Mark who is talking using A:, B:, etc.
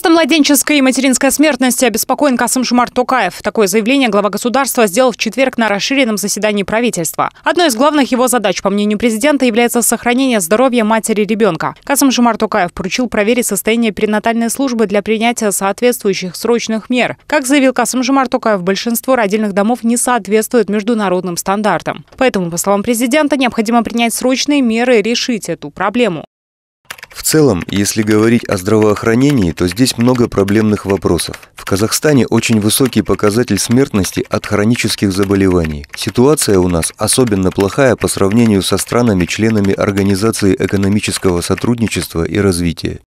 A: Ростом младенческой и материнской смертности обеспокоен Касым Жумар Токаев. Такое заявление глава государства сделал в четверг на расширенном заседании правительства. Одной из главных его задач, по мнению президента, является сохранение здоровья матери ребенка. Касым Жумар Токаев поручил проверить состояние перинатальной службы для принятия соответствующих срочных мер. Как заявил Касым Жумар Токаев, большинство родильных домов не соответствует международным стандартам. Поэтому, по словам президента, необходимо принять срочные меры и решить эту проблему.
B: В целом, если говорить о здравоохранении, то здесь много проблемных вопросов. В Казахстане очень высокий показатель смертности от хронических заболеваний. Ситуация у нас особенно плохая по сравнению со странами-членами Организации экономического сотрудничества и развития.